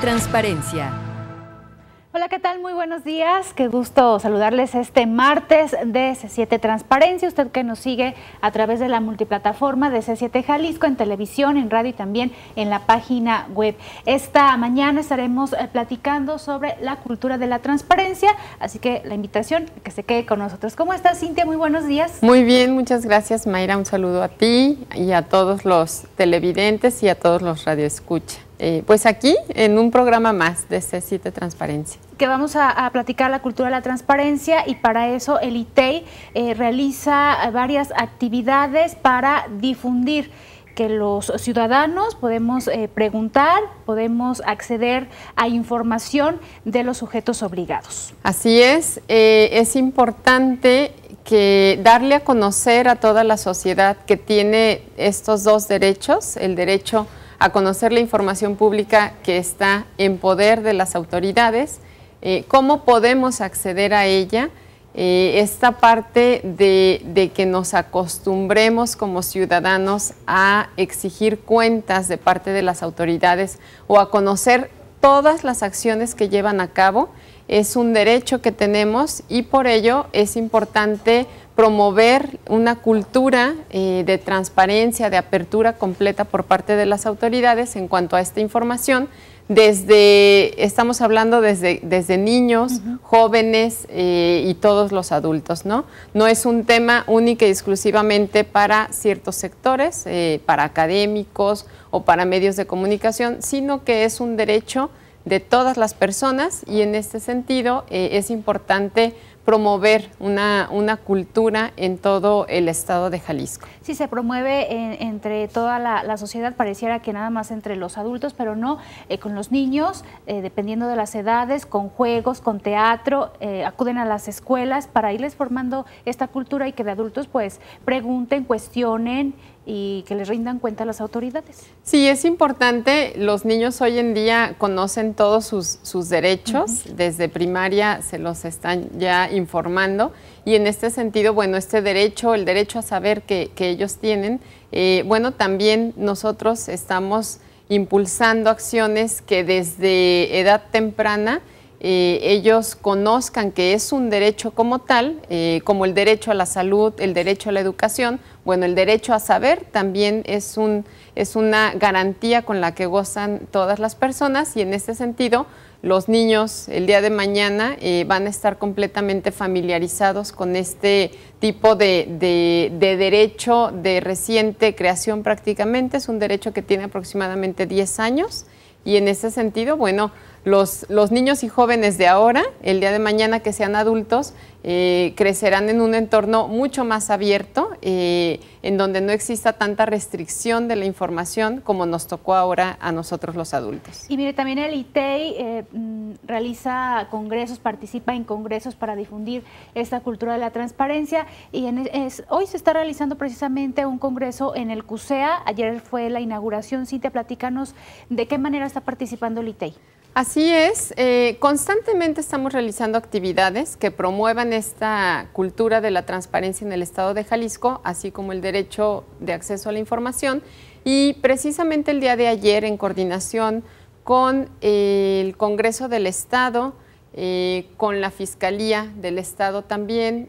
Transparencia. Hola, ¿qué tal? Muy buenos días. Qué gusto saludarles este martes de C7 Transparencia. Usted que nos sigue a través de la multiplataforma de C7 Jalisco, en televisión, en radio y también en la página web. Esta mañana estaremos eh, platicando sobre la cultura de la transparencia, así que la invitación que se quede con nosotros. ¿Cómo estás, Cintia? Muy buenos días. Muy bien, muchas gracias, Mayra. Un saludo a ti y a todos los televidentes y a todos los radioescuchas. Eh, pues aquí en un programa más de C7 Transparencia. Que vamos a, platicar la cultura de la transparencia y para eso el ITEI e, eh, realiza varias actividades para difundir que los ciudadanos podemos eh, preguntar, podemos acceder a información de los sujetos obligados. Así es, es importante que darle a conocer a toda la sociedad que tiene estos dos derechos, el derecho a conocer la información pública que está en poder de las autoridades, eh, cómo podemos acceder a ella, eh, esta parte de, que nos acostumbremos como ciudadanos a exigir cuentas de parte de las autoridades o a conocer todas las acciones que llevan a cabo es un derecho que tenemos y por ello es importante promover una cultura eh, de transparencia, de apertura completa por parte de las autoridades en cuanto a esta información. Desde, estamos hablando desde, niños, jóvenes eh, y todos los adultos, ¿no? No es un tema único y exclusivamente para ciertos sectores, eh, para académicos o para medios de comunicación, sino que es un derecho de todas las personas y en este sentido eh, es importante promover una, una, cultura en todo el estado de Jalisco. Sí, se promueve entre toda la, sociedad, pareciera que nada más entre los adultos, pero no, eh, con los niños, eh, dependiendo de las edades, con juegos, con teatro, acuden a las escuelas para irles formando esta cultura y que de adultos pues pregunten, cuestionen y que les rindan cuenta a las autoridades. Sí, es importante, los niños hoy en día conocen todos sus, derechos, desde primaria se los están ya informando y en este sentido, bueno, este derecho, el derecho a saber que, que ellos tienen, eh, bueno, también nosotros estamos impulsando acciones que desde edad temprana eh, ellos conozcan que es un derecho como tal, eh, como el derecho a la salud, el derecho a la educación, bueno, el derecho a saber también es, un, es una garantía con la que gozan todas las personas y en este sentido los niños el día de mañana eh, van a estar completamente familiarizados con este tipo de, de, derecho de reciente creación prácticamente, es un derecho que tiene aproximadamente 10 años y en ese sentido, bueno, los, niños y jóvenes de ahora, el día de mañana que sean adultos, eh, crecerán en un entorno mucho más abierto, eh, en donde no exista tanta restricción de la información como nos tocó ahora a nosotros los adultos. Y mire, también el ITEI eh, mm, realiza congresos, participa en congresos para difundir esta cultura de la transparencia y hoy se está realizando precisamente un congreso en el CUSEA, ayer fue la inauguración, Cintia, platícanos de qué manera está participando el ITEI. Así es, eh, constantemente estamos realizando actividades que promuevan esta cultura de la transparencia en el Estado de Jalisco, así como el derecho de acceso a la información. Y precisamente el día de ayer, en coordinación con eh, el Congreso del Estado, eh, con la Fiscalía del Estado también,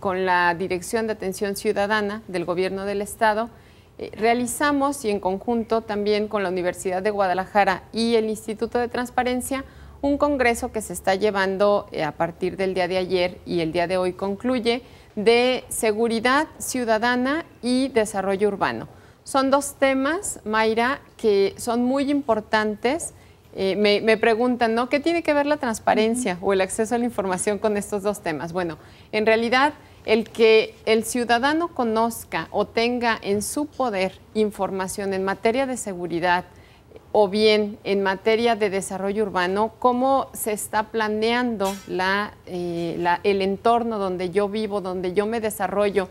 con la Dirección de Atención Ciudadana del Gobierno del Estado, eh, realizamos y en conjunto también con la Universidad de Guadalajara y el Instituto de Transparencia un congreso que se está llevando eh, a partir del día de ayer y el día de hoy concluye de seguridad ciudadana y desarrollo urbano. Son dos temas, Mayra, que son muy importantes. Eh, me, preguntan, ¿no? ¿Qué tiene que ver la transparencia o el acceso a la información con estos dos temas? Bueno, en realidad el que el ciudadano conozca o tenga en su poder información en materia de seguridad o bien en materia de desarrollo urbano, cómo se está planeando eh, el entorno donde yo vivo, donde yo me desarrollo,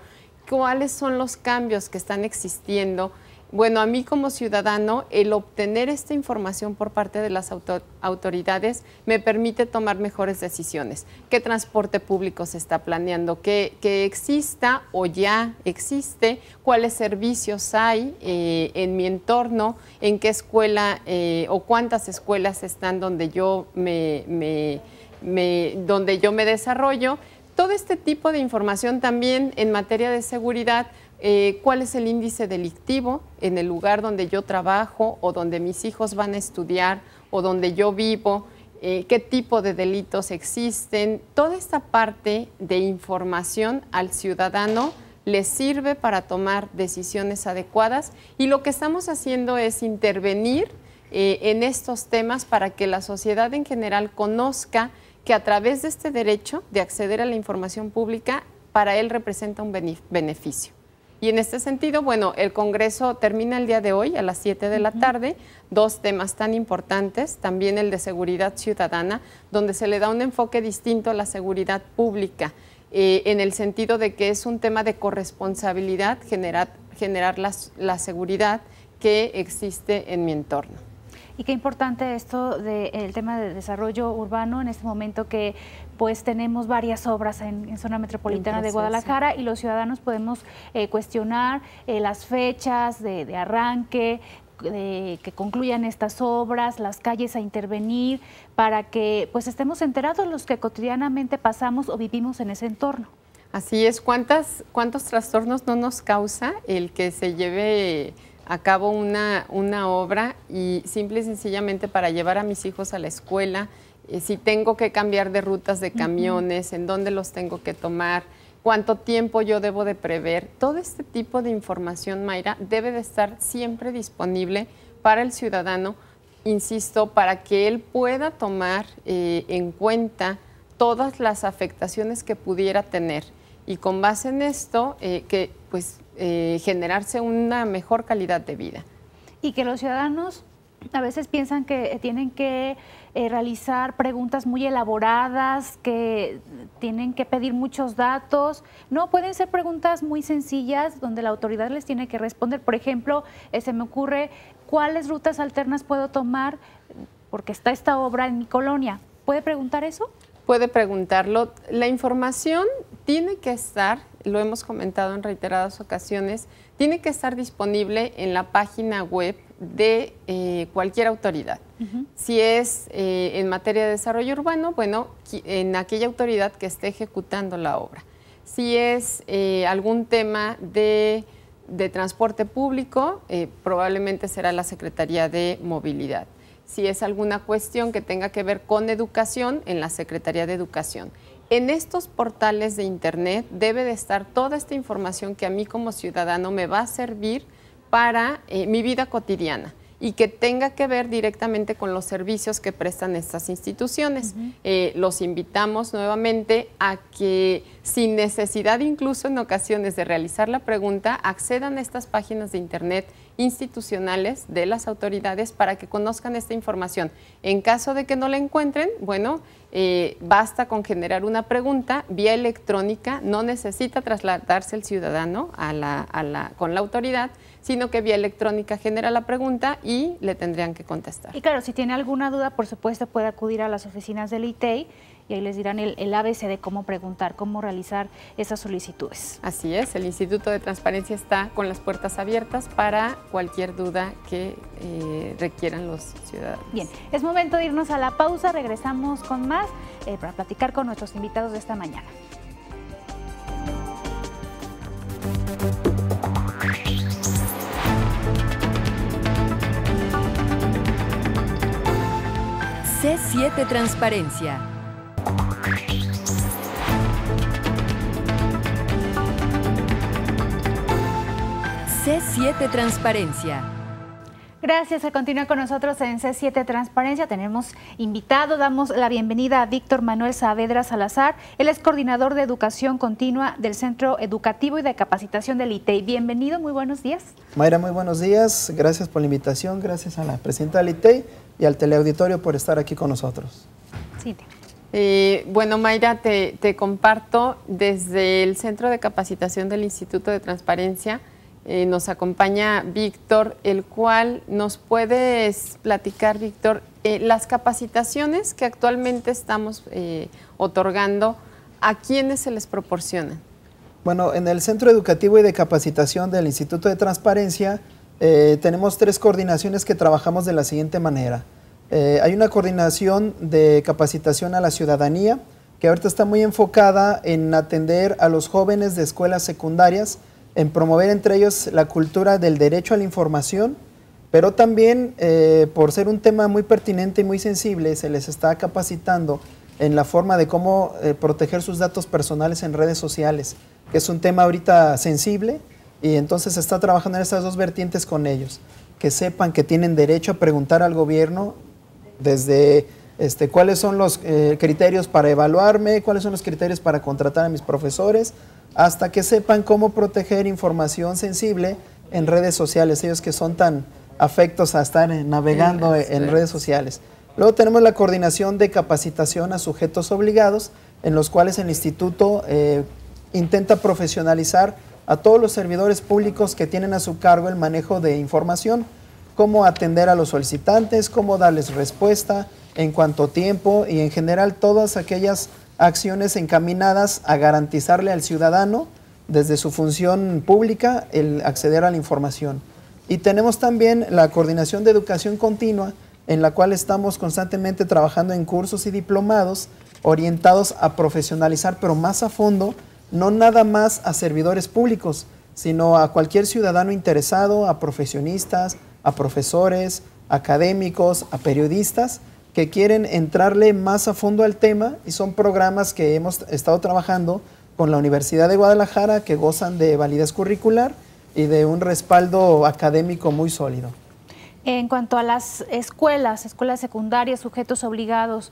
cuáles son los cambios que están existiendo bueno, a mí como ciudadano, el obtener esta información por parte de las autoridades me permite tomar mejores decisiones. ¿Qué transporte público se está planeando? ¿Qué, exista o ya existe? ¿Cuáles servicios hay eh, en mi entorno? ¿En qué escuela eh, o cuántas escuelas están donde yo donde yo me desarrollo? Todo este tipo de información también en materia de seguridad eh, cuál es el índice delictivo en el lugar donde yo trabajo o donde mis hijos van a estudiar o donde yo vivo, eh, qué tipo de delitos existen. Toda esta parte de información al ciudadano le sirve para tomar decisiones adecuadas y lo que estamos haciendo es intervenir eh, en estos temas para que la sociedad en general conozca que a través de este derecho de acceder a la información pública, para él representa un beneficio. Y en este sentido, bueno, el Congreso termina el día de hoy a las 7 de la tarde, dos temas tan importantes, también el de seguridad ciudadana, donde se le da un enfoque distinto a la seguridad pública, eh, en el sentido de que es un tema de corresponsabilidad generar, la seguridad que existe en mi entorno. Y qué importante esto del tema de desarrollo urbano en este momento que pues tenemos varias obras en, zona metropolitana de Guadalajara y los ciudadanos podemos eh, cuestionar eh, las fechas de, arranque, de, que concluyan estas obras, las calles a intervenir, para que pues estemos enterados los que cotidianamente pasamos o vivimos en ese entorno. Así es, ¿cuántas, cuántos trastornos no nos causa el que se lleve a cabo una, una obra y simple y sencillamente para llevar a mis hijos a la escuela, eh, si tengo que cambiar de rutas de camiones, en dónde los tengo que tomar, cuánto tiempo yo debo de prever. Todo este tipo de información, Mayra, debe de estar siempre disponible para el ciudadano, insisto, para que él pueda tomar eh, en cuenta todas las afectaciones que pudiera tener. Y con base en esto, eh, que pues eh, generarse una mejor calidad de vida. Y que los ciudadanos a veces piensan que tienen que eh, realizar preguntas muy elaboradas, que tienen que pedir muchos datos. No, pueden ser preguntas muy sencillas donde la autoridad les tiene que responder. Por ejemplo, eh, se me ocurre cuáles rutas alternas puedo tomar porque está esta obra en mi colonia. ¿Puede preguntar eso? Puede preguntarlo. La información tiene que estar, lo hemos comentado en reiteradas ocasiones, tiene que estar disponible en la página web de eh, cualquier autoridad. Si es eh, en materia de desarrollo urbano, bueno, en aquella autoridad que esté ejecutando la obra. Si es eh, algún tema de, de transporte público, probablemente será la Secretaría de Movilidad. Si es alguna cuestión que tenga que ver con educación, en la Secretaría de Educación en estos portales de Internet debe de estar toda esta información que a mí como ciudadano me va a servir para eh, mi vida cotidiana y que tenga que ver directamente con los servicios que prestan estas instituciones. Eh, los invitamos nuevamente a que sin necesidad incluso en ocasiones de realizar la pregunta, accedan a estas páginas de Internet institucionales de las autoridades para que conozcan esta información. En caso de que no la encuentren, bueno, eh, basta con generar una pregunta vía electrónica, no necesita trasladarse el ciudadano a con la autoridad, sino que vía electrónica genera la pregunta y le tendrían que contestar. Y claro, si tiene alguna duda, por supuesto, puede acudir a las oficinas del ITEI y ahí les dirán el, el ABC de cómo preguntar, cómo realizar esas solicitudes. Así es, el Instituto de Transparencia está con las puertas abiertas para cualquier duda que eh, requieran los ciudadanos. Bien, es momento de irnos a la pausa, regresamos con más eh, para platicar con nuestros invitados de esta mañana. C7 Transparencia C7 Transparencia. Gracias a continuar con nosotros en C7 Transparencia. Tenemos invitado, damos la bienvenida a Víctor Manuel Saavedra Salazar. Él es coordinador de educación continua del Centro Educativo y de Capacitación del ITEI. E. Bienvenido, muy buenos días. Mayra, muy buenos días. Gracias por la invitación, gracias a la presidenta del ITEI e y al teleauditorio por estar aquí con nosotros. Sí, eh, bueno, Mayra, te comparto desde el Centro de Capacitación del Instituto de Transparencia eh, nos acompaña Víctor, el cual nos puedes platicar, Víctor, eh, las capacitaciones que actualmente estamos eh, otorgando, ¿a quiénes se les proporcionan? Bueno, en el Centro Educativo y de Capacitación del Instituto de Transparencia tenemos tres coordinaciones que trabajamos de la siguiente manera. hay una coordinación de capacitación a la ciudadanía, que ahorita está muy enfocada en atender a los jóvenes de escuelas secundarias, en promover entre ellos la cultura del derecho a la información, pero también eh, por ser un tema muy pertinente y muy sensible, se les está capacitando en la forma de cómo eh, proteger sus datos personales en redes sociales, que es un tema ahorita sensible y entonces se está trabajando en esas dos vertientes con ellos, que sepan que tienen derecho a preguntar al gobierno desde este, cuáles son los eh, criterios para evaluarme, cuáles son los criterios para contratar a mis profesores, hasta que sepan cómo proteger información sensible en redes sociales, ellos que son tan afectos a estar navegando en, redes sociales. Luego tenemos la coordinación de capacitación a sujetos obligados, en los cuales el instituto eh, intenta profesionalizar a todos los servidores públicos que tienen a su cargo el manejo de información, cómo atender a los solicitantes, cómo darles respuesta en cuanto tiempo y en general todas aquellas acciones encaminadas a garantizarle al ciudadano, desde su función pública, el acceder a la información. Y tenemos también la coordinación de educación continua, en la cual estamos constantemente trabajando en cursos y diplomados orientados a profesionalizar, pero más a fondo, no nada más a servidores públicos, sino a cualquier ciudadano interesado, a profesionistas, a profesores, académicos, a periodistas, que quieren entrarle más a fondo al tema y son programas que hemos estado trabajando con la Universidad de Guadalajara que gozan de validez curricular y de un respaldo académico muy sólido. En cuanto a las escuelas, escuelas secundarias, sujetos obligados,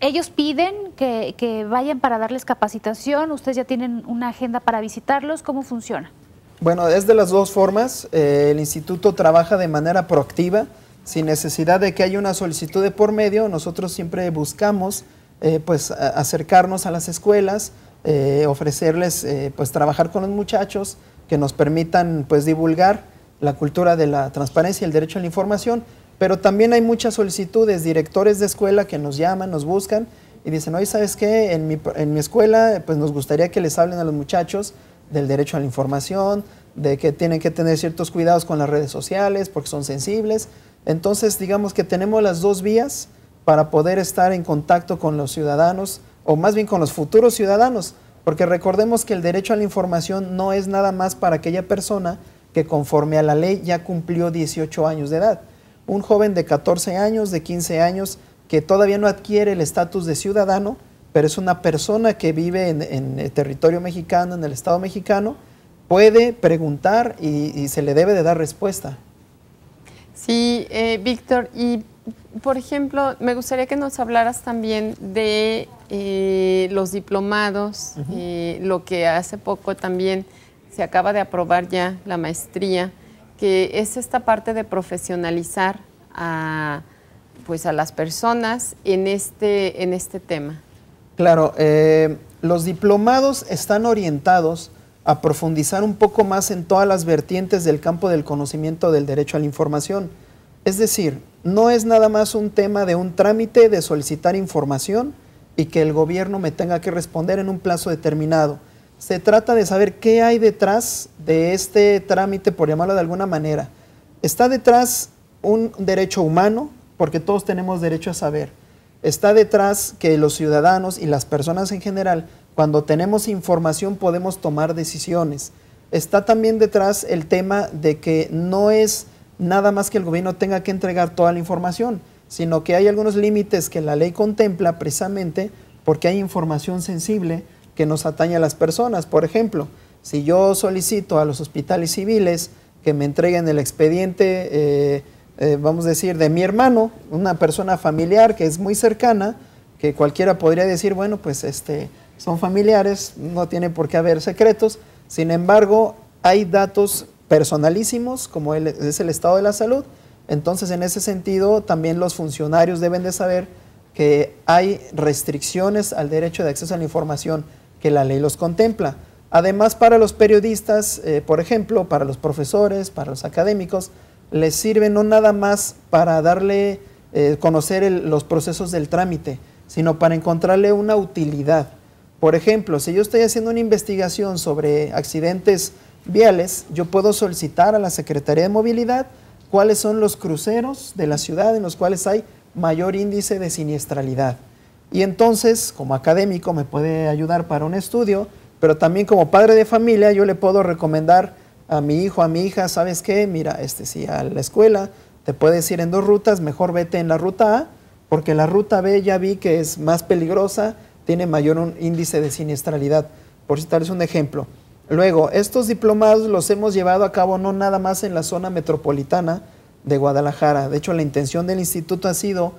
ellos piden que, vayan para darles capacitación, ustedes ya tienen una agenda para visitarlos, ¿cómo funciona? Bueno, es de las dos formas, eh, el instituto trabaja de manera proactiva, sin necesidad de que haya una solicitud de por medio, nosotros siempre buscamos eh, pues, acercarnos a las escuelas, eh, ofrecerles eh, pues, trabajar con los muchachos que nos permitan pues, divulgar la cultura de la transparencia y el derecho a la información, pero también hay muchas solicitudes, directores de escuela que nos llaman, nos buscan y dicen, oye, ¿sabes qué? En mi, en mi escuela pues, nos gustaría que les hablen a los muchachos del derecho a la información, de que tienen que tener ciertos cuidados con las redes sociales porque son sensibles. Entonces, digamos que tenemos las dos vías para poder estar en contacto con los ciudadanos, o más bien con los futuros ciudadanos, porque recordemos que el derecho a la información no es nada más para aquella persona que conforme a la ley ya cumplió 18 años de edad. Un joven de 14 años, de 15 años, que todavía no adquiere el estatus de ciudadano, pero es una persona que vive en, el territorio mexicano, en el Estado mexicano, puede preguntar y, y se le debe de dar respuesta. Sí, eh, Víctor, y por ejemplo, me gustaría que nos hablaras también de eh, los diplomados, eh, lo que hace poco también se acaba de aprobar ya la maestría, que es esta parte de profesionalizar a, pues a las personas en este, en este tema. Claro, los diplomados están orientados a profundizar un poco más en todas las vertientes del campo del conocimiento del derecho a la información. Es decir, no es nada más un tema de un trámite de solicitar información y que el gobierno me tenga que responder en un plazo determinado. Se trata de saber qué hay detrás de este trámite, por llamarlo de alguna manera. Está detrás un derecho humano, porque todos tenemos derecho a saber. Está detrás que los ciudadanos y las personas en general cuando tenemos información podemos tomar decisiones. Está también detrás el tema de que no es nada más que el gobierno tenga que entregar toda la información, sino que hay algunos límites que la ley contempla precisamente porque hay información sensible que nos atañe a las personas. Por ejemplo, si yo solicito a los hospitales civiles que me entreguen el expediente, eh, eh, vamos a decir, de mi hermano, una persona familiar que es muy cercana, que cualquiera podría decir, bueno, pues este, son familiares, no tiene por qué haber secretos. Sin embargo, hay datos personalísimos, como es el estado de la salud. Entonces, en ese sentido, también los funcionarios deben de saber que hay restricciones al derecho de acceso a la información que la ley los contempla. Además, para los periodistas, eh, por ejemplo, para los profesores, para los académicos, les sirve no nada más para darle eh, conocer los procesos del trámite, sino para encontrarle una utilidad. Por ejemplo, si yo estoy haciendo una investigación sobre accidentes viales, yo puedo solicitar a la Secretaría de Movilidad cuáles son los cruceros de la ciudad en los cuales hay mayor índice de siniestralidad. Y entonces, como académico, me puede ayudar para un estudio, pero también como padre de familia, yo le puedo recomendar a mi hijo, a mi hija, ¿sabes qué? Mira, este, si a la escuela te puedes ir en dos rutas, mejor vete en la ruta A, porque la ruta B ya vi que es más peligrosa tiene mayor un índice de siniestralidad, por citarles un ejemplo. Luego, estos diplomados los hemos llevado a cabo no nada más en la zona metropolitana de Guadalajara. De hecho, la intención del instituto ha sido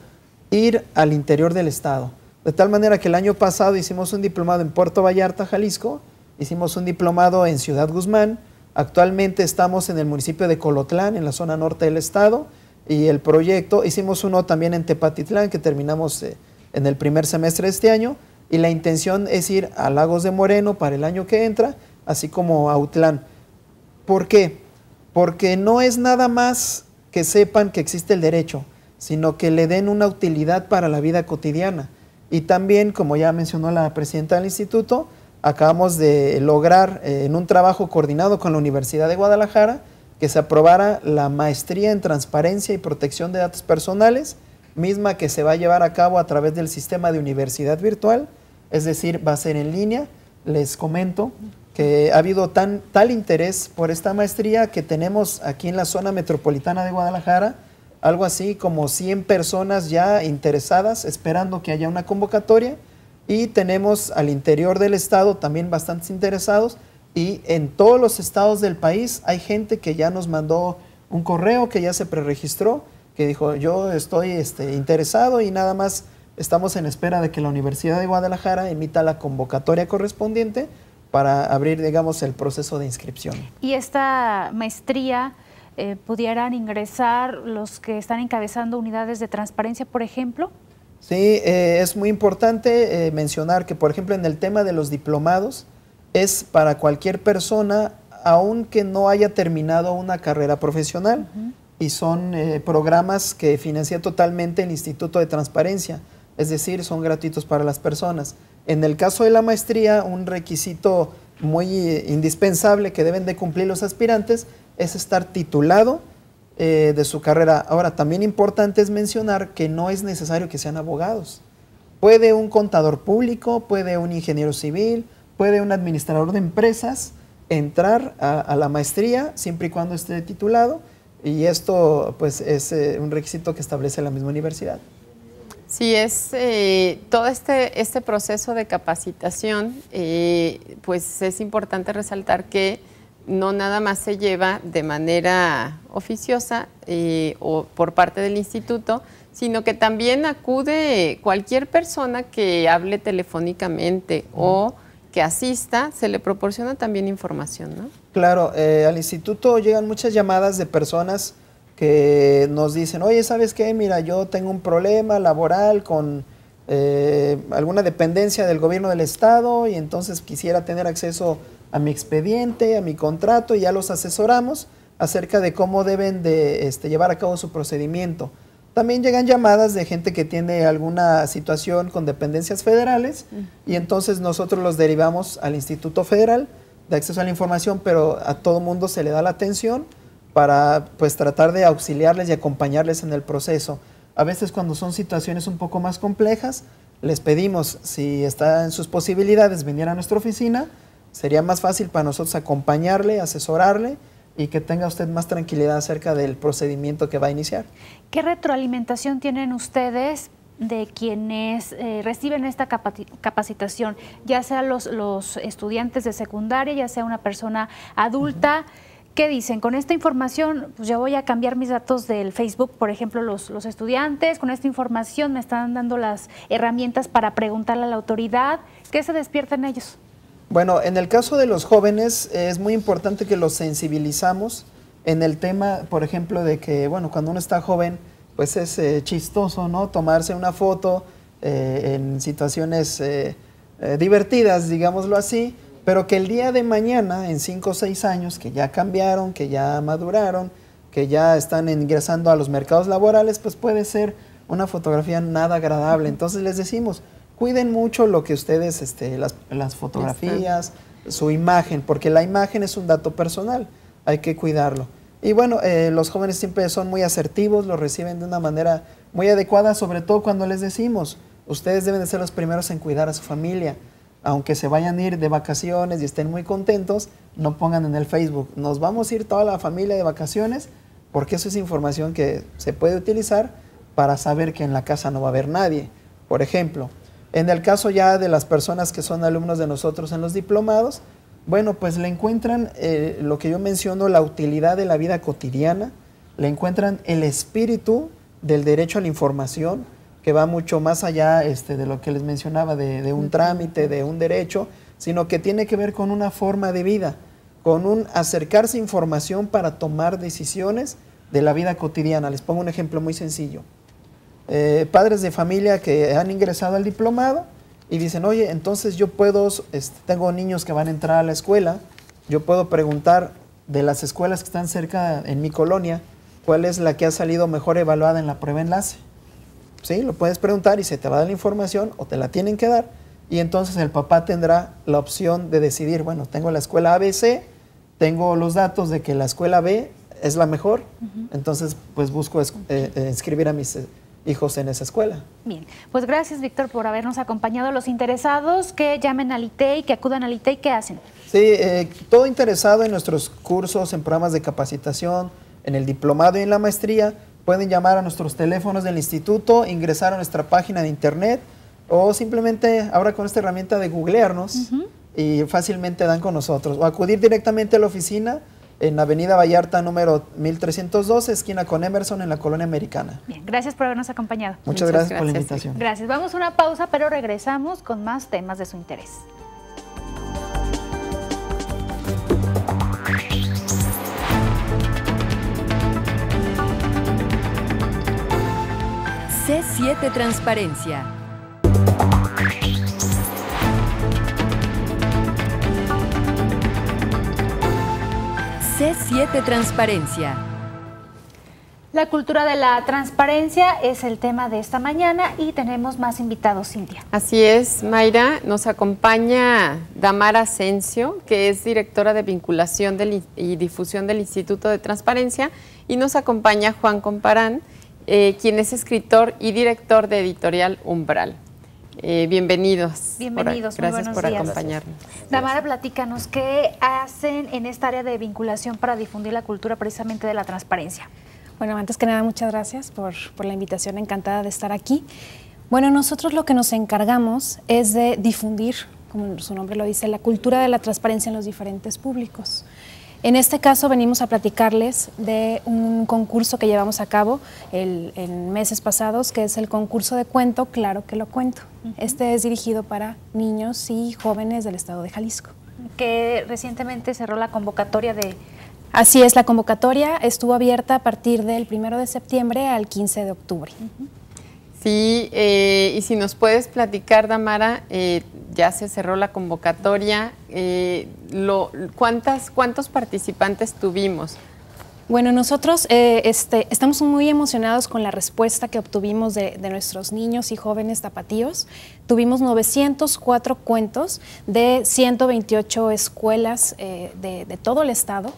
ir al interior del estado. De tal manera que el año pasado hicimos un diplomado en Puerto Vallarta, Jalisco, hicimos un diplomado en Ciudad Guzmán, actualmente estamos en el municipio de Colotlán, en la zona norte del estado, y el proyecto, hicimos uno también en Tepatitlán, que terminamos eh, en el primer semestre de este año, y la intención es ir a Lagos de Moreno para el año que entra, así como a Utlán. ¿Por qué? Porque no es nada más que sepan que existe el derecho, sino que le den una utilidad para la vida cotidiana. Y también, como ya mencionó la presidenta del instituto, acabamos de lograr eh, en un trabajo coordinado con la Universidad de Guadalajara que se aprobara la maestría en transparencia y protección de datos personales, misma que se va a llevar a cabo a través del sistema de universidad virtual es decir, va a ser en línea. Les comento que ha habido tan, tal interés por esta maestría que tenemos aquí en la zona metropolitana de Guadalajara algo así como 100 personas ya interesadas esperando que haya una convocatoria y tenemos al interior del estado también bastantes interesados y en todos los estados del país hay gente que ya nos mandó un correo que ya se preregistró, que dijo yo estoy este, interesado y nada más Estamos en espera de que la Universidad de Guadalajara emita la convocatoria correspondiente para abrir, digamos, el proceso de inscripción. ¿Y esta maestría eh, pudieran ingresar los que están encabezando unidades de transparencia, por ejemplo? Sí, eh, es muy importante eh, mencionar que, por ejemplo, en el tema de los diplomados, es para cualquier persona, aunque no haya terminado una carrera profesional. Y son programas que financia totalmente el Instituto de Transparencia es decir, son gratuitos para las personas. En el caso de la maestría, un requisito muy indispensable que deben de cumplir los aspirantes es estar titulado eh, de su carrera. Ahora, también importante es mencionar que no es necesario que sean abogados. Puede un contador público, puede un ingeniero civil, puede un administrador de empresas entrar a, la maestría siempre y cuando esté titulado y esto pues es eh, un requisito que establece la misma universidad. Sí, es eh, todo este, este proceso de capacitación, eh, pues es importante resaltar que no nada más se lleva de manera oficiosa eh, o por parte del instituto, sino que también acude cualquier persona que hable telefónicamente o que asista, se le proporciona también información, ¿no? Claro, al instituto llegan muchas llamadas de personas que nos dicen, oye, ¿sabes qué? Mira, yo tengo un problema laboral con eh, alguna dependencia del gobierno del Estado y entonces quisiera tener acceso a mi expediente, a mi contrato y ya los asesoramos acerca de cómo deben de este, llevar a cabo su procedimiento. También llegan llamadas de gente que tiene alguna situación con dependencias federales y entonces nosotros los derivamos al Instituto Federal de Acceso a la Información, pero a todo mundo se le da la atención para pues tratar de auxiliarles y acompañarles en el proceso. A veces cuando son situaciones un poco más complejas, les pedimos si está en sus posibilidades venir a nuestra oficina, sería más fácil para nosotros acompañarle, asesorarle y que tenga usted más tranquilidad acerca del procedimiento que va a iniciar. ¿Qué retroalimentación tienen ustedes de quienes eh, reciben esta capacitación, ya sea los, estudiantes de secundaria, ya sea una persona adulta? ¿Qué dicen? Con esta información, pues yo voy a cambiar mis datos del Facebook, por ejemplo, los, estudiantes, con esta información me están dando las herramientas para preguntarle a la autoridad, ¿qué se despiertan ellos? Bueno, en el caso de los jóvenes es muy importante que los sensibilizamos en el tema, por ejemplo, de que, bueno, cuando uno está joven, pues es eh, chistoso, ¿no? Tomarse una foto eh, en situaciones eh, divertidas, digámoslo así, pero que el día de mañana, en cinco o seis años, que ya cambiaron, que ya maduraron, que ya están ingresando a los mercados laborales, pues puede ser una fotografía nada agradable. Entonces les decimos, cuiden mucho lo que ustedes, este, las, las fotografías, su imagen, porque la imagen es un dato personal, hay que cuidarlo. Y bueno, eh, los jóvenes siempre son muy asertivos, lo reciben de una manera muy adecuada, sobre todo cuando les decimos, ustedes deben de ser los primeros en cuidar a su familia aunque se vayan a ir de vacaciones y estén muy contentos, no pongan en el Facebook, nos vamos a ir toda la familia de vacaciones, porque eso es información que se puede utilizar para saber que en la casa no va a haber nadie. Por ejemplo, en el caso ya de las personas que son alumnos de nosotros en los diplomados, bueno, pues le encuentran eh, lo que yo menciono, la utilidad de la vida cotidiana, le encuentran el espíritu del derecho a la información, que va mucho más allá este, de lo que les mencionaba, de, un trámite, de un derecho, sino que tiene que ver con una forma de vida, con un acercarse a información para tomar decisiones de la vida cotidiana. Les pongo un ejemplo muy sencillo. Eh, padres de familia que han ingresado al diplomado y dicen, oye, entonces yo puedo, este, tengo niños que van a entrar a la escuela, yo puedo preguntar de las escuelas que están cerca en mi colonia, cuál es la que ha salido mejor evaluada en la prueba enlace ¿sí? Lo puedes preguntar y se te va a dar la información o te la tienen que dar. Y entonces el papá tendrá la opción de decidir, bueno, tengo la escuela ABC, tengo los datos de que la escuela B es la mejor, entonces pues busco eh, eh, inscribir a mis eh, hijos en esa escuela. Bien, pues gracias Víctor por habernos acompañado. Los interesados que llamen al ITEI, e que acudan al ITEI, e ¿qué hacen? Sí, todo interesado en nuestros cursos, en programas de capacitación, en el diplomado y en la maestría, Pueden llamar a nuestros teléfonos del instituto, ingresar a nuestra página de internet o simplemente ahora con esta herramienta de googlearnos y fácilmente dan con nosotros. O acudir directamente a la oficina en Avenida Vallarta número 1312, esquina con Emerson, en la colonia americana. Bien, gracias por habernos acompañado. Muchas, gracias, gracias por la invitación. Gracias. Vamos a una pausa, pero regresamos con más temas de su interés. C7 Transparencia. C7 Transparencia. La cultura de la transparencia es el tema de esta mañana y tenemos más invitados, Cintia. Así es, Mayra. Nos acompaña Damara Asensio, que es directora de vinculación y difusión del Instituto de Transparencia, y nos acompaña Juan Comparán, eh, quien es escritor y director de editorial Umbral. Eh, bienvenidos. Bienvenidos, por, muy gracias por acompañarnos. Damara, platícanos, ¿qué hacen en esta área de vinculación para difundir la cultura precisamente de la transparencia? Bueno, antes que nada, muchas gracias por la invitación, encantada de estar aquí. Bueno, nosotros lo que nos encargamos es de difundir, como su nombre lo dice, la cultura de la transparencia en los diferentes públicos. En este caso venimos a platicarles de un concurso que llevamos a cabo en meses pasados, que es el concurso de cuento, claro que lo cuento. Este es dirigido para niños y jóvenes del estado de Jalisco. Que recientemente cerró la convocatoria de... Así es, la convocatoria estuvo abierta a partir del 1 de septiembre al 15 de octubre. Eh, y si nos puedes platicar, Damara, eh, ya se cerró la convocatoria. Eh, ¿cuántas, ¿Cuántos participantes tuvimos? Bueno, nosotros este, estamos muy emocionados con la respuesta que obtuvimos de, nuestros niños y jóvenes tapatíos. Tuvimos 904 cuentos de 128 escuelas de, todo el estado.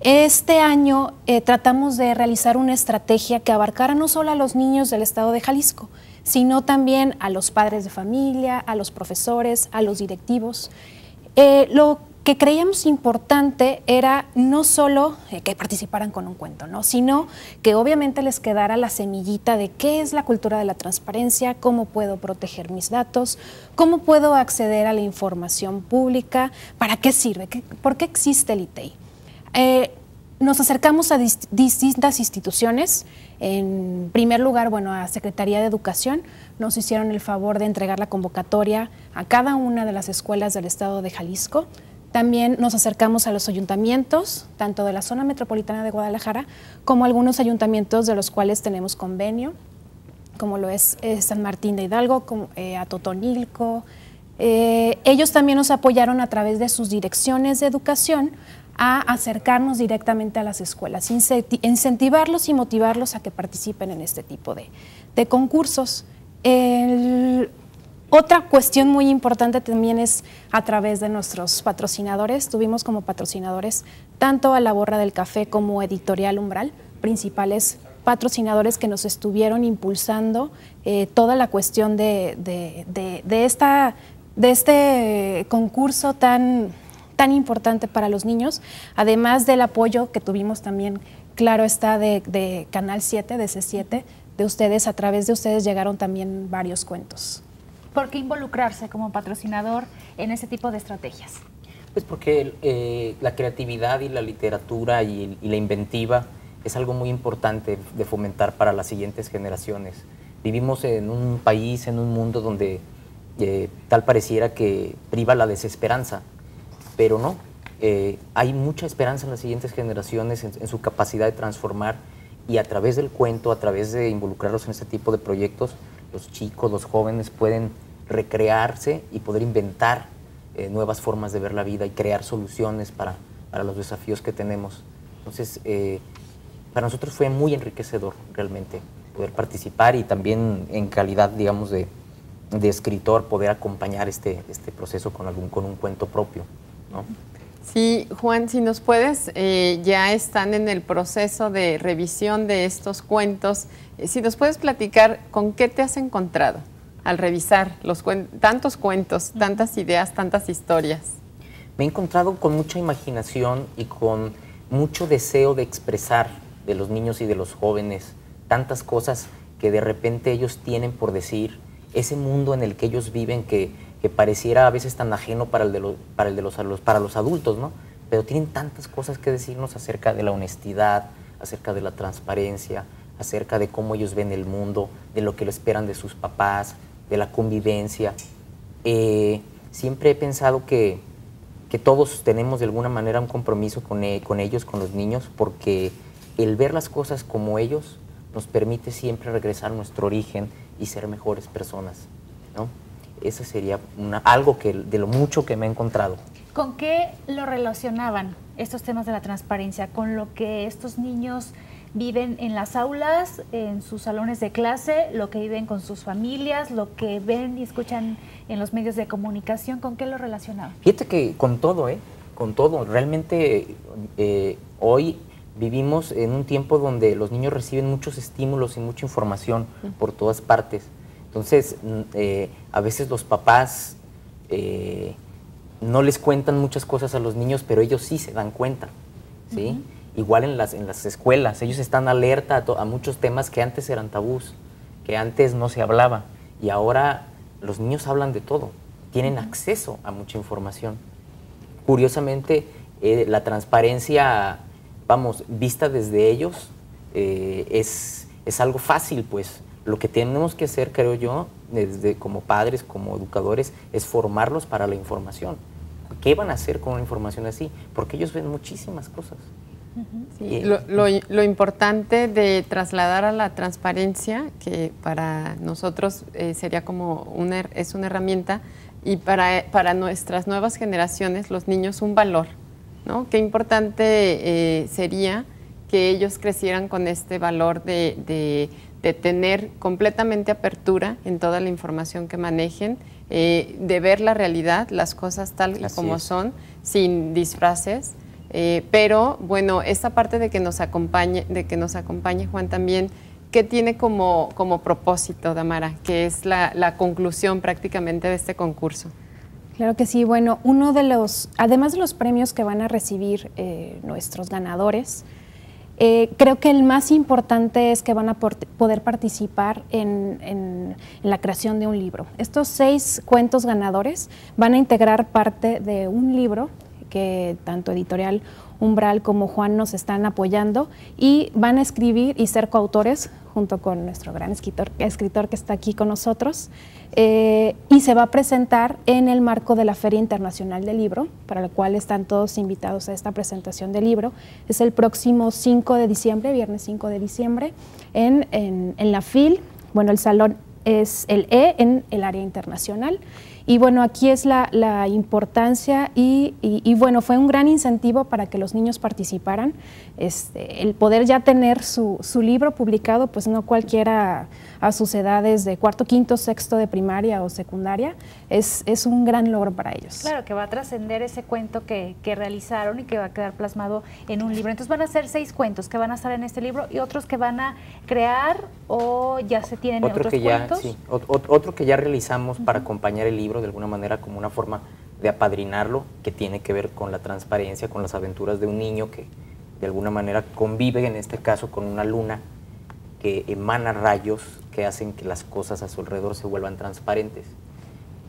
Este año eh, tratamos de realizar una estrategia que abarcara no solo a los niños del estado de Jalisco, sino también a los padres de familia, a los profesores, a los directivos. Eh, lo que creíamos importante era no solo eh, que participaran con un cuento, sino que obviamente les quedara la semillita de qué es la cultura de la transparencia, cómo puedo proteger mis datos, cómo puedo acceder a la información pública, para qué sirve, qué, por qué existe el ITEI. Eh, nos acercamos a distintas instituciones. En primer lugar, bueno, a Secretaría de Educación nos hicieron el favor de entregar la convocatoria a cada una de las escuelas del estado de Jalisco. También nos acercamos a los ayuntamientos, tanto de la zona metropolitana de Guadalajara como algunos ayuntamientos de los cuales tenemos convenio, como lo es, eh, San Martín de Hidalgo, como, eh, a Totonilco. ellos también nos apoyaron a través de sus direcciones de educación a acercarnos directamente a las escuelas, incentivarlos y motivarlos a que participen en este tipo de, concursos. otra cuestión muy importante también es a través de nuestros patrocinadores. Tuvimos como patrocinadores tanto a La Borra del Café como Editorial Umbral, principales patrocinadores que nos estuvieron impulsando eh, toda la cuestión de, esta, de este eh, concurso tan tan importante para los niños, además del apoyo que tuvimos también, claro está, de, Canal 7, de C7, de ustedes, a través de ustedes llegaron también varios cuentos. ¿Por qué involucrarse como patrocinador en ese tipo de estrategias? Pues porque eh, la creatividad y la literatura y, la inventiva es algo muy importante de fomentar para las siguientes generaciones. Vivimos en un país, en un mundo donde eh, tal pareciera que priva la desesperanza pero no. Eh, hay mucha esperanza en las siguientes generaciones, en, su capacidad de transformar y a través del cuento, a través de involucrarlos en este tipo de proyectos, los chicos, los jóvenes pueden recrearse y poder inventar eh, nuevas formas de ver la vida y crear soluciones para, para los desafíos que tenemos. Entonces, eh, para nosotros fue muy enriquecedor realmente poder participar y también en calidad, digamos, de, de escritor, poder acompañar este, este proceso con, algún, con un cuento propio. Sí, Juan, si nos puedes, eh, ya están en el proceso de revisión de estos cuentos. Eh, si nos puedes platicar con qué te has encontrado al revisar los tantos cuentos, tantas ideas, tantas historias. Me he encontrado con mucha imaginación y con mucho deseo de expresar de los niños y de los jóvenes tantas cosas que de repente ellos tienen por decir, ese mundo en el que ellos viven que que pareciera a veces tan ajeno para, el los, para, los, adultos, ¿no? Pero tienen tantas cosas que decirnos acerca de la honestidad, acerca de la transparencia, acerca de cómo ellos ven el mundo, de lo que lo esperan de sus papás, de la convivencia. Eh, siempre he pensado que, todos tenemos de alguna manera un compromiso con, e, con ellos, con los niños, porque el ver las cosas como ellos nos permite siempre regresar a nuestro origen y ser mejores personas. ¿no? eso sería algo que, de lo mucho que me he encontrado. ¿Con qué lo relacionaban estos temas de la transparencia? ¿Con lo que estos niños viven en las aulas, en sus salones de clase, lo que viven con sus familias, lo que ven y escuchan en los medios de comunicación? ¿Con qué lo relacionaban? Fíjate que con todo, ¿eh? Con todo. Realmente eh, hoy vivimos en un tiempo donde los niños reciben muchos estímulos y mucha información por todas partes entonces, eh, a veces los papás eh, no les cuentan muchas cosas a los niños, pero ellos sí se dan cuenta, ¿sí? Igual en las, escuelas, ellos están alerta a, muchos temas que antes eran tabús, que antes no se hablaba, y ahora los niños hablan de todo, tienen acceso a mucha información. Curiosamente, eh, la transparencia, vamos, vista desde ellos, es, es algo fácil, pues, lo que tenemos que hacer, creo yo, desde como padres, como educadores, es formarlos para la información. ¿Qué van a hacer con la información así? Porque ellos ven muchísimas cosas. lo, importante de trasladar a la transparencia, que para nosotros eh, sería como una, es una herramienta, y para, para nuestras nuevas generaciones, los niños, un valor. ¿no? Qué importante eh, sería que ellos crecieran con este valor de de tener completamente apertura en toda la información que manejen, eh, de ver la realidad, las cosas tal y como son, sin disfraces. Eh, pero bueno, esta parte de que nos acompañe, de que nos acompañe Juan también, ¿qué tiene como, como propósito, Damara? Que es la, conclusión prácticamente de este concurso. Claro que sí. Bueno, uno de los, además de los premios que van a recibir eh, nuestros ganadores, eh, creo que el más importante es que van a poder participar en, en, la creación de un libro. Estos seis cuentos ganadores van a integrar parte de un libro que tanto editorial Umbral como Juan nos están apoyando y van a escribir y ser coautores junto con nuestro gran escritor, que está aquí con nosotros eh, y se va a presentar en el marco de la Feria Internacional del Libro, para la cual están todos invitados a esta presentación del libro. Es el próximo 5 de diciembre, viernes 5 de diciembre, en, en la FIL. Bueno, el salón es el E en el área internacional. Y bueno, aquí es la, importancia y, bueno, fue un gran incentivo para que los niños participaran. Este, el poder ya tener su, libro publicado, pues no cualquiera a sus edades de cuarto, quinto, sexto de primaria o secundaria, es, es un gran logro para ellos. Claro, que va a trascender ese cuento que, realizaron y que va a quedar plasmado en un libro. Entonces van a ser seis cuentos que van a estar en este libro y otros que van a crear o ya se tienen otros que cuentos. Ya, sí, otro, que ya realizamos para acompañar el libro de alguna manera como una forma de apadrinarlo, que tiene que ver con la transparencia, con las aventuras de un niño que de alguna manera convive, en este caso, con una luna que emana rayos que hacen que las cosas a su alrededor se vuelvan transparentes.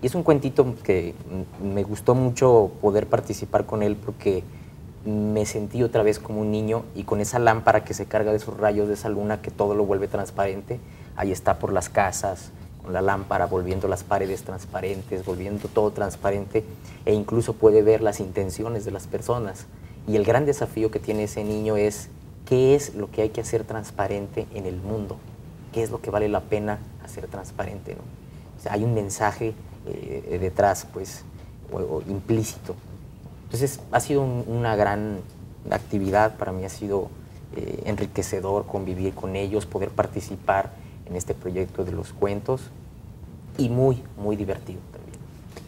Y es un cuentito que me gustó mucho poder participar con él porque me sentí otra vez como un niño y con esa lámpara que se carga de esos rayos de esa luna que todo lo vuelve transparente, ahí está por las casas, la lámpara, volviendo las paredes transparentes, volviendo todo transparente e incluso puede ver las intenciones de las personas. Y el gran desafío que tiene ese niño es qué es lo que hay que hacer transparente en el mundo, qué es lo que vale la pena hacer transparente. ¿no? hay un mensaje eh, detrás, pues, o, implícito. Entonces, ha sido una gran actividad, para mí ha sido eh, enriquecedor convivir con ellos, poder participar en este proyecto de los cuentos y muy, muy divertido también.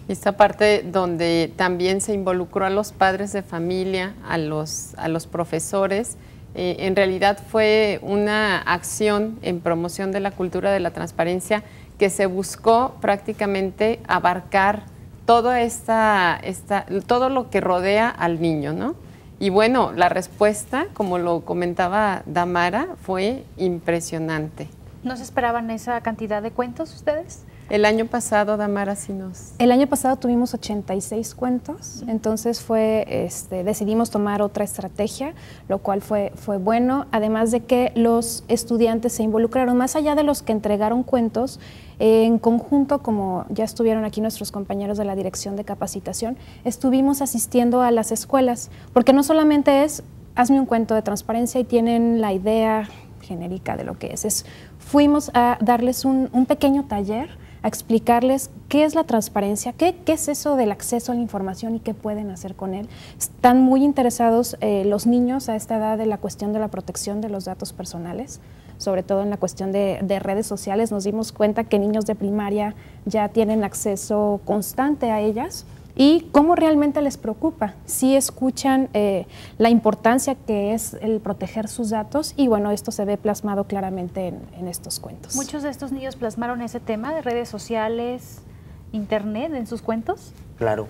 Esta parte donde también se involucró a los padres de familia, a los, a los profesores, eh, en realidad fue una acción en promoción de la cultura de la transparencia que se buscó prácticamente abarcar todo, esta, esta, todo lo que rodea al niño, ¿no? Y bueno, la respuesta, como lo comentaba Damara, fue impresionante. ¿No se esperaban esa cantidad de cuentos ustedes? El año pasado, Damara, si nos... El año pasado tuvimos 86 cuentos, entonces fue, este, decidimos tomar otra estrategia, lo cual fue, fue bueno, además de que los estudiantes se involucraron, más allá de los que entregaron cuentos, en conjunto, como ya estuvieron aquí nuestros compañeros de la Dirección de Capacitación, estuvimos asistiendo a las escuelas, porque no solamente es, hazme un cuento de transparencia y tienen la idea genérica de lo que es, es fuimos a darles un, pequeño taller a explicarles qué es la transparencia, qué, es eso del acceso a la información y qué pueden hacer con él. Están muy interesados eh, los niños a esta edad en la cuestión de la protección de los datos personales, sobre todo en la cuestión de, redes sociales. Nos dimos cuenta que niños de primaria ya tienen acceso constante a ellas y cómo realmente les preocupa, si escuchan eh, la importancia que es el proteger sus datos y bueno, esto se ve plasmado claramente en, estos cuentos. ¿Muchos de estos niños plasmaron ese tema de redes sociales, internet en sus cuentos? Claro,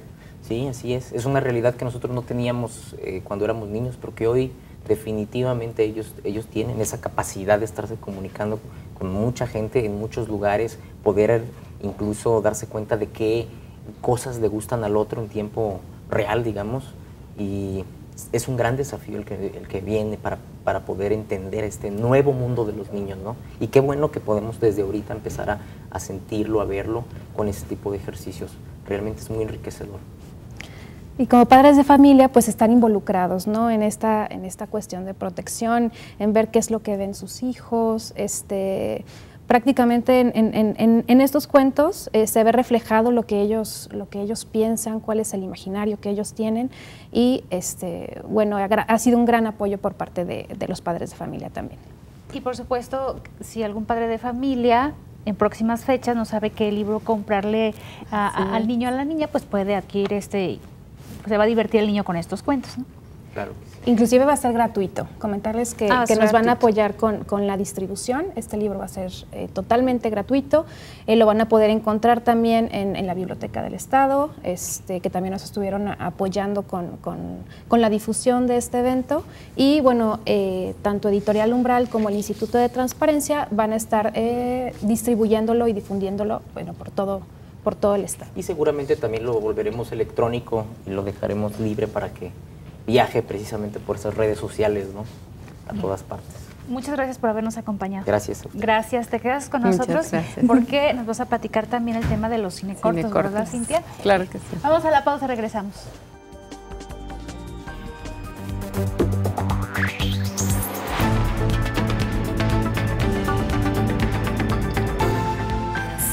sí, así es. Es una realidad que nosotros no teníamos eh, cuando éramos niños, porque hoy definitivamente ellos, ellos tienen esa capacidad de estarse comunicando con mucha gente en muchos lugares, poder incluso darse cuenta de que cosas le gustan al otro en tiempo real, digamos, y es un gran desafío el que, el que viene para, para, poder entender este nuevo mundo de los niños, ¿no? Y qué bueno que podemos desde ahorita empezar a, a sentirlo, a verlo con este tipo de ejercicios. Realmente es muy enriquecedor. Y como padres de familia, pues están involucrados, ¿no? En esta, en esta cuestión de protección, en ver qué es lo que ven sus hijos, este, prácticamente en, estos cuentos eh, se ve reflejado lo que, ellos, lo que ellos piensan, cuál es el imaginario que ellos tienen y este, bueno, ha, sido un gran apoyo por parte de, los padres de familia también. Y por supuesto, si algún padre de familia en próximas fechas no sabe qué libro comprarle al niño o a la niña, pues puede adquirir este, se va a divertir el niño con estos cuentos. ¿no? Inclusive va a ser gratuito. Comentarles que, ah, nos van a apoyar con, la distribución. Este libro va a ser eh, totalmente gratuito. Eh, lo van a poder encontrar también en, la Biblioteca del Estado, este, que también nos estuvieron apoyando con, la difusión de este evento. Y bueno, eh, tanto Editorial Umbral como el Instituto de Transparencia van a estar distribuyéndolo y difundiéndolo bueno, por todo por todo el estado. Y seguramente también lo volveremos electrónico y lo dejaremos libre para que viaje precisamente por esas redes sociales, ¿no? A todas partes. Muchas gracias por habernos acompañado. Gracias. Gracias. Te quedas con nosotros porque nos vas a platicar también el tema de los cinecortos, ¿verdad, Cintia? Claro que sí. Vamos a la pausa, regresamos.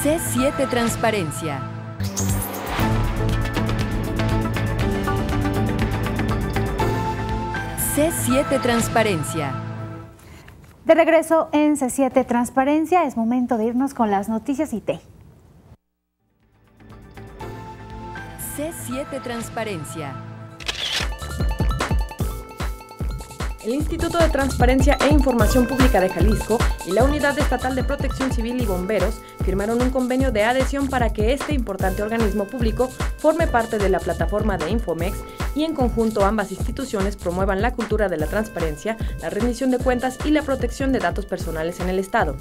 C7 Transparencia C7 Transparencia. De regreso en C7 Transparencia, es momento de irnos con las noticias IT. C7 Transparencia. El Instituto de Transparencia e Información Pública de Jalisco y la Unidad Estatal de Protección Civil y Bomberos firmaron un convenio de adhesión para que este importante organismo público forme parte de la plataforma de Infomex y en conjunto ambas instituciones promuevan la cultura de la transparencia, la rendición de cuentas y la protección de datos personales en el Estado.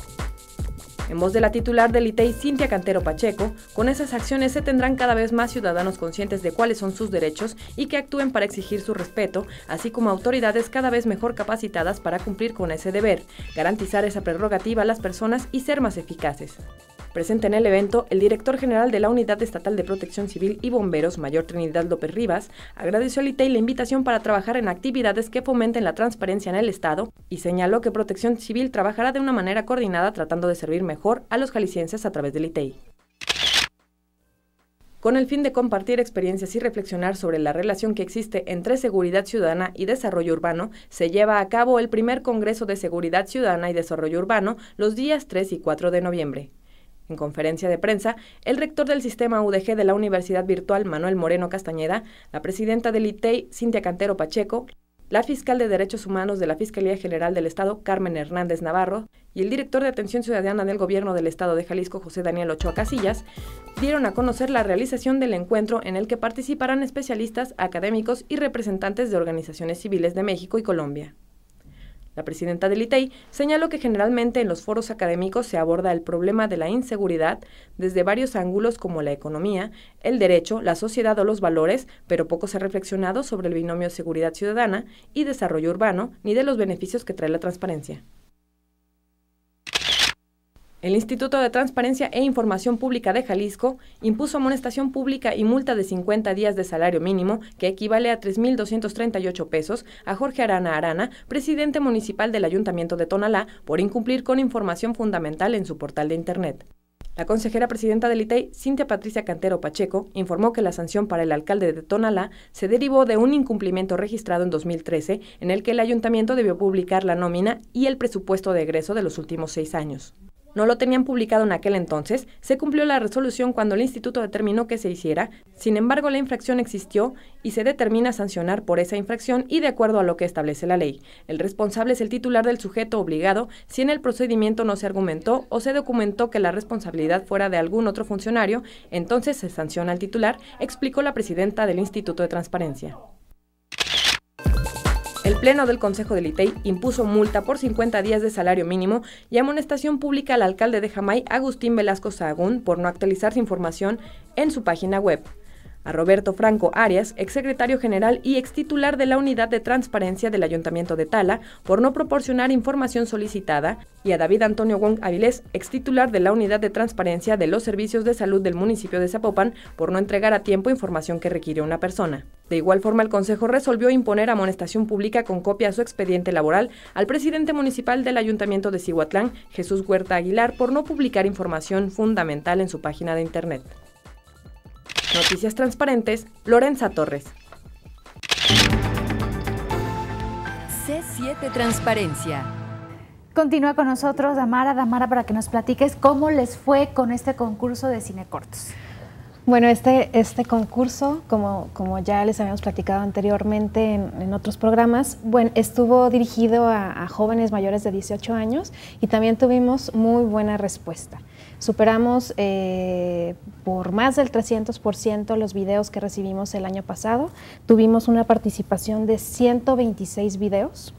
En voz de la titular del ITEI, e Cintia Cantero Pacheco, con esas acciones se tendrán cada vez más ciudadanos conscientes de cuáles son sus derechos y que actúen para exigir su respeto, así como autoridades cada vez mejor capacitadas para cumplir con ese deber, garantizar esa prerrogativa a las personas y ser más eficaces. Presente en el evento, el director general de la Unidad Estatal de Protección Civil y Bomberos, Mayor Trinidad López Rivas, agradeció al ITEI la invitación para trabajar en actividades que fomenten la transparencia en el Estado y señaló que Protección Civil trabajará de una manera coordinada tratando de servir mejor a los jaliscienses a través del ITEI con el fin de compartir experiencias y reflexionar sobre la relación que existe entre seguridad ciudadana y desarrollo urbano, se lleva a cabo el primer Congreso de Seguridad Ciudadana y Desarrollo Urbano los días 3 y 4 de noviembre. En conferencia de prensa, el rector del sistema UDG de la Universidad Virtual, Manuel Moreno Castañeda, la presidenta del ITEI, e Cintia Cantero Pacheco, la fiscal de Derechos Humanos de la Fiscalía General del Estado, Carmen Hernández Navarro, y el director de Atención Ciudadana del Gobierno del Estado de Jalisco, José Daniel Ochoa Casillas, dieron a conocer la realización del encuentro en el que participarán especialistas, académicos y representantes de organizaciones civiles de México y Colombia. La presidenta del ITEI e señaló que generalmente en los foros académicos se aborda el problema de la inseguridad desde varios ángulos como la economía, el derecho, la sociedad o los valores, pero poco se ha reflexionado sobre el binomio seguridad ciudadana y desarrollo urbano ni de los beneficios que trae la transparencia. El Instituto de Transparencia e Información Pública de Jalisco impuso amonestación pública y multa de 50 días de salario mínimo, que equivale a 3.238 pesos, a Jorge Arana Arana, presidente municipal del Ayuntamiento de Tonalá, por incumplir con información fundamental en su portal de Internet. La consejera presidenta del ITEI, e, Cintia Patricia Cantero Pacheco, informó que la sanción para el alcalde de Tonalá se derivó de un incumplimiento registrado en 2013, en el que el ayuntamiento debió publicar la nómina y el presupuesto de egreso de los últimos seis años no lo tenían publicado en aquel entonces, se cumplió la resolución cuando el instituto determinó que se hiciera, sin embargo la infracción existió y se determina sancionar por esa infracción y de acuerdo a lo que establece la ley. El responsable es el titular del sujeto obligado si en el procedimiento no se argumentó o se documentó que la responsabilidad fuera de algún otro funcionario, entonces se sanciona al titular, explicó la presidenta del Instituto de Transparencia. El Pleno del Consejo del ITEI e impuso multa por 50 días de salario mínimo y amonestación pública al alcalde de Jamay, Agustín Velasco Sahagún, por no actualizar su información en su página web a Roberto Franco Arias, exsecretario general y extitular de la Unidad de Transparencia del Ayuntamiento de Tala, por no proporcionar información solicitada, y a David Antonio Wong Avilés, extitular de la Unidad de Transparencia de los Servicios de Salud del municipio de Zapopan, por no entregar a tiempo información que requiere una persona. De igual forma, el Consejo resolvió imponer amonestación pública con copia a su expediente laboral al presidente municipal del Ayuntamiento de Cihuatlán, Jesús Huerta Aguilar, por no publicar información fundamental en su página de Internet. Noticias Transparentes, Lorenza Torres. C7 Transparencia. Continúa con nosotros, Damara. Damara, para que nos platiques cómo les fue con este concurso de cine cortos. Bueno, este, este concurso, como, ya les habíamos platicado anteriormente en, otros programas, bueno, estuvo dirigido a, jóvenes mayores de 18 años y también tuvimos muy buena respuesta. Superamos eh, por más del 300% los videos que recibimos el año pasado. Tuvimos una participación de 126 videos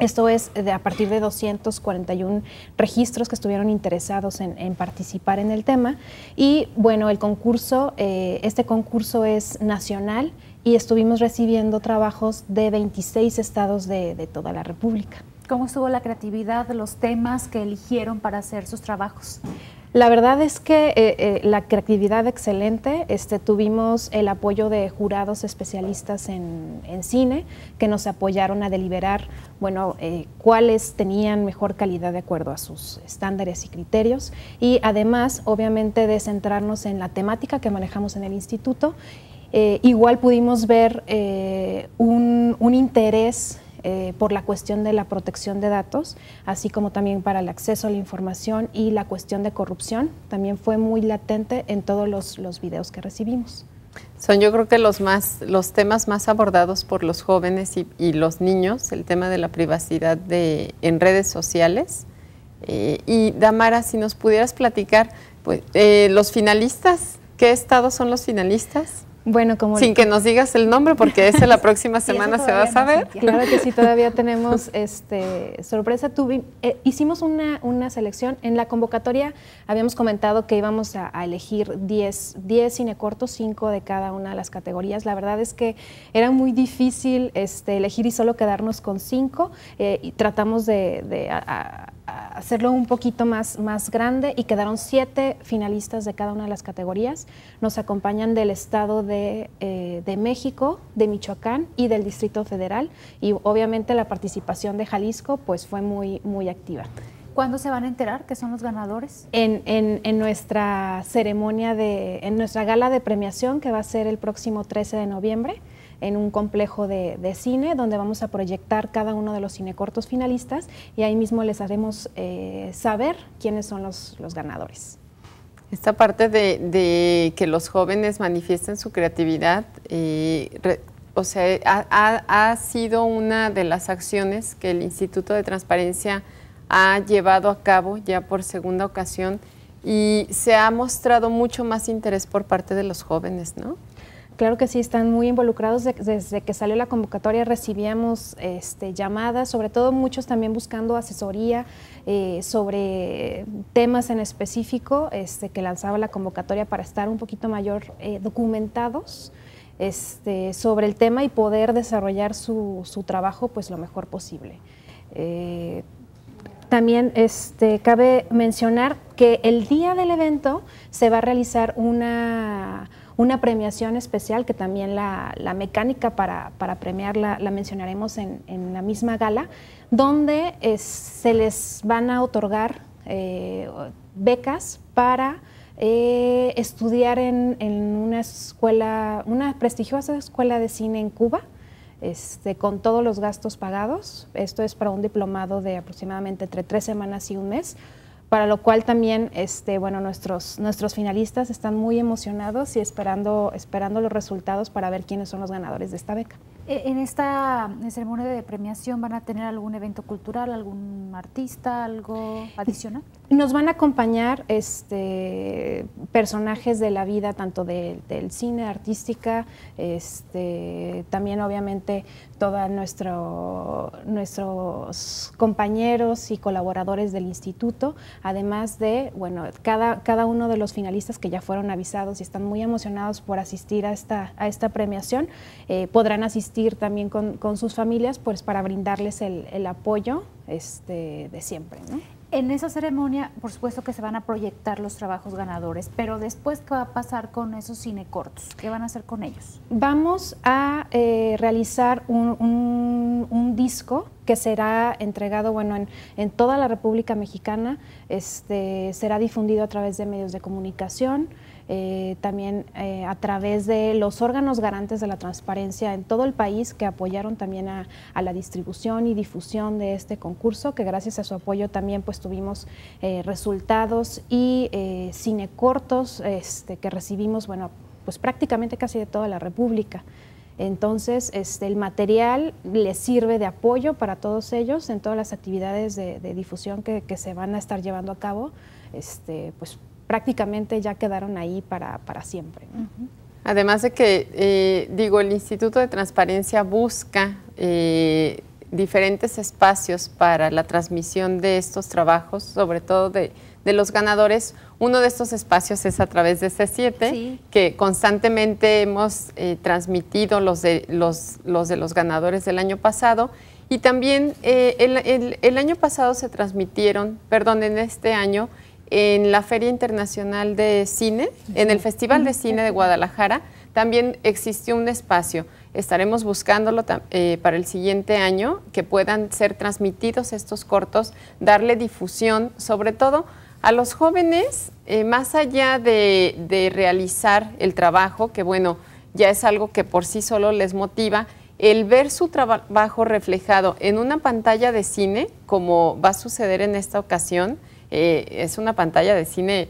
esto es a partir de 241 registros que estuvieron interesados en, participar en el tema. Y bueno, el concurso, eh, este concurso es nacional y estuvimos recibiendo trabajos de 26 estados de, de toda la República. ¿Cómo estuvo la creatividad, los temas que eligieron para hacer sus trabajos? La verdad es que eh, eh, la creatividad excelente, este, tuvimos el apoyo de jurados especialistas en, cine que nos apoyaron a deliberar, bueno, eh, cuáles tenían mejor calidad de acuerdo a sus estándares y criterios y además, obviamente, de centrarnos en la temática que manejamos en el instituto, igual pudimos ver un interés eh, por la cuestión de la protección de datos, así como también para el acceso a la información y la cuestión de corrupción, también fue muy latente en todos los, los videos que recibimos. Son yo creo que los, más, los temas más abordados por los jóvenes y, los niños, el tema de la privacidad de, en redes sociales. Eh, y Damara, si nos pudieras platicar, pues, eh, los finalistas, ¿qué estados son los finalistas? Bueno, como sin que nos digas el nombre porque ese la próxima semana se va a saber. claro que sí, todavía tenemos este sorpresa. Eh, hicimos una, una, selección en la convocatoria. Habíamos comentado que íbamos a, elegir 10 cine cortos, 5 de cada una de las categorías. La verdad es que era muy difícil este elegir y solo quedarnos con 5 eh, y tratamos de, hacerlo un poquito más, grande y quedaron siete finalistas de cada una de las categorías. Nos acompañan del Estado eh, de, México, de Michoacán y del Distrito Federal y obviamente la participación de Jalisco pues fue muy, muy activa. ¿Cuándo se van a enterar que son los ganadores? En, nuestra ceremonia, en nuestra gala de premiación que va a ser el próximo 13 de noviembre en un complejo de, cine donde vamos a proyectar cada uno de los cinecortos finalistas y ahí mismo les haremos eh, saber quiénes son los, ganadores. Esta parte de, que los jóvenes manifiesten su creatividad, eh, o sea, ha, ha sido una de las acciones que el Instituto de Transparencia ha llevado a cabo ya por segunda ocasión y se ha mostrado mucho más interés por parte de los jóvenes, ¿no? Claro que sí, están muy involucrados. desde que salió la convocatoria recibíamos este, llamadas, sobre todo muchos también buscando asesoría eh, sobre temas en específico este, que lanzaba la convocatoria para estar un poquito mayor eh, documentados este, sobre el tema y poder desarrollar su, trabajo pues lo mejor posible. Eh, también este, cabe mencionar que el día del evento se va a realizar una una premiación especial, que también la, la mecánica para, para premiar la, mencionaremos en, en, la misma gala, donde eh, se les van a otorgar eh, becas para eh, estudiar en, una escuela, una prestigiosa escuela de cine en Cuba, este, con todos los gastos pagados. Esto es para un diplomado de aproximadamente entre tres semanas y un mes para lo cual también este, bueno, nuestros, nuestros finalistas están muy emocionados y esperando, esperando los resultados para ver quiénes son los ganadores de esta beca. Eh, ¿En esta ceremonia de premiación van a tener algún evento cultural, algún artista, algo adicional? Nos van a acompañar este, personajes de la vida, tanto del cine, artística, este, también obviamente todos nuestros compañeros y colaboradores del instituto, además de, bueno, cada, uno de los finalistas que ya fueron avisados y están muy emocionados por asistir a esta, a esta premiación, eh, podrán asistir también con, sus familias pues para brindarles el, apoyo este, de siempre. En esa ceremonia, por supuesto que se van a proyectar los trabajos ganadores, pero después, ¿qué va a pasar con esos cinecortos? ¿Qué van a hacer con ellos? Vamos a eh, realizar un, disco que será entregado, bueno, en, toda la República Mexicana, este, será difundido a través de medios de comunicación, eh, también eh, a través de los órganos garantes de la transparencia en todo el país que apoyaron también a, la distribución y difusión de este concurso, que gracias a su apoyo también pues tuvimos eh, resultados y cortos este, que recibimos, bueno, pues prácticamente casi de toda la República. Entonces, este, el material les sirve de apoyo para todos ellos en todas las actividades de, difusión que, que, se van a estar llevando a cabo, este, pues prácticamente ya quedaron ahí para, siempre. Además de que, eh, digo, el Instituto de Transparencia busca eh, diferentes espacios para la transmisión de estos trabajos, sobre todo de, los ganadores. Uno de estos espacios es a través de C7, que constantemente hemos eh, transmitido los de los, ganadores del año pasado. Y también el, el año pasado se transmitieron, perdón, en este año en la Feria Internacional de Cine, en el Festival de Cine de Guadalajara, también existió un espacio. Estaremos buscándolo eh, para el siguiente año, que puedan ser transmitidos estos cortos, darle difusión, sobre todo a los jóvenes, eh, más allá de realizar el trabajo, que bueno, ya es algo que por sí solo les motiva, el ver su trabajo reflejado en una pantalla de cine, como va a suceder en esta ocasión, eh, es una pantalla de cine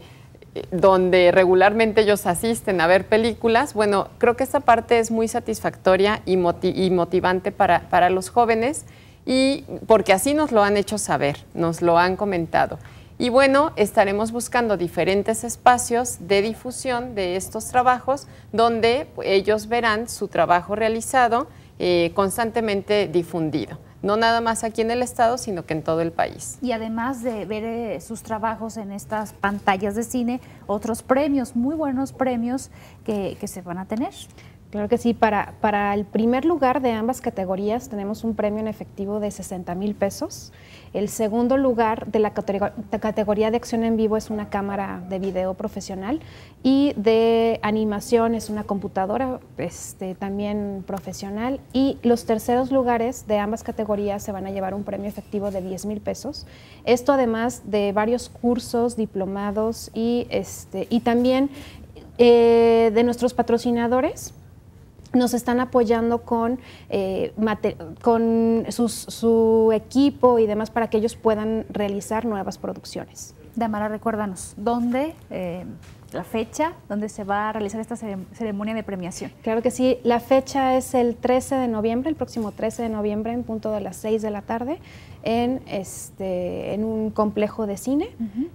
eh, donde regularmente ellos asisten a ver películas. Bueno, creo que esta parte es muy satisfactoria y, motivante para, los jóvenes y porque así nos lo han hecho saber, nos lo han comentado. Y bueno, estaremos buscando diferentes espacios de difusión de estos trabajos donde ellos verán su trabajo realizado eh, constantemente difundido no nada más aquí en el Estado, sino que en todo el país. Y además de ver eh, sus trabajos en estas pantallas de cine, otros premios, muy buenos premios que, se van a tener. Claro que sí, para, para el primer lugar de ambas categorías tenemos un premio en efectivo de 60 mil pesos el segundo lugar de la categoría de acción en vivo es una cámara de video profesional y de animación es una computadora este, también profesional. Y los terceros lugares de ambas categorías se van a llevar un premio efectivo de 10 mil pesos. Esto además de varios cursos, diplomados y, este, también eh, de nuestros patrocinadores nos están apoyando con, eh, con su equipo y demás para que ellos puedan realizar nuevas producciones. Damara, recuérdanos, ¿dónde eh, la fecha donde se va a realizar esta ceremonia de premiación. Claro que sí, la fecha es el 13 de noviembre, el próximo 13 de noviembre en punto de las 6 de la tarde en, este, en un complejo de cine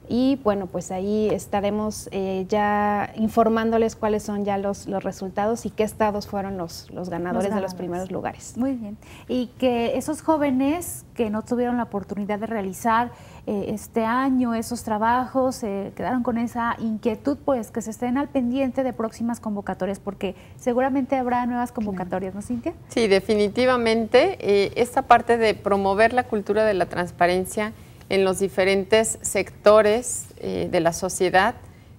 y bueno, pues ahí estaremos eh, ya informándoles cuáles son ya los, los resultados y qué estados fueron los, los ganadores de los primeros lugares. Muy bien, y que esos jóvenes que no tuvieron la oportunidad de realizar eh, este año esos trabajos, se quedaron con esa inquietud, pues que se estén al pendiente de próximas convocatorias, porque seguramente habrá nuevas convocatorias, ¿no, Cintia? Sí, definitivamente. Eh, esta parte de promover la cultura de la transparencia en los diferentes sectores eh, de la sociedad,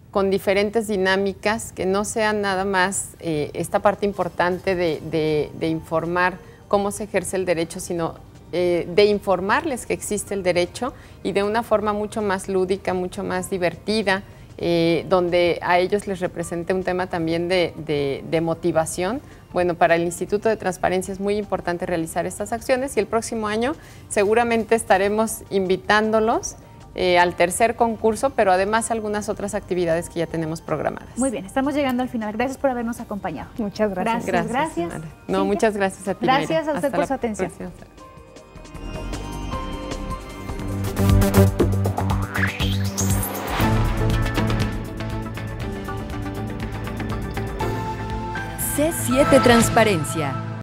con diferentes dinámicas, que no sea nada más esta parte importante de, de informar cómo se ejerce el derecho, sino eh, de informarles que existe el derecho y de una forma mucho más lúdica, mucho más divertida, eh, donde a ellos les represente un tema también de, motivación bueno, para el Instituto de Transparencia es muy importante realizar estas acciones y el próximo año seguramente estaremos invitándolos eh, al tercer concurso, pero además algunas otras actividades que ya tenemos programadas. Muy bien, estamos llegando al final. Gracias por habernos acompañado. Muchas gracias. Gracias, gracias. No, muchas gracias a ti. Gracias a usted por su atención. 7 Transparencia.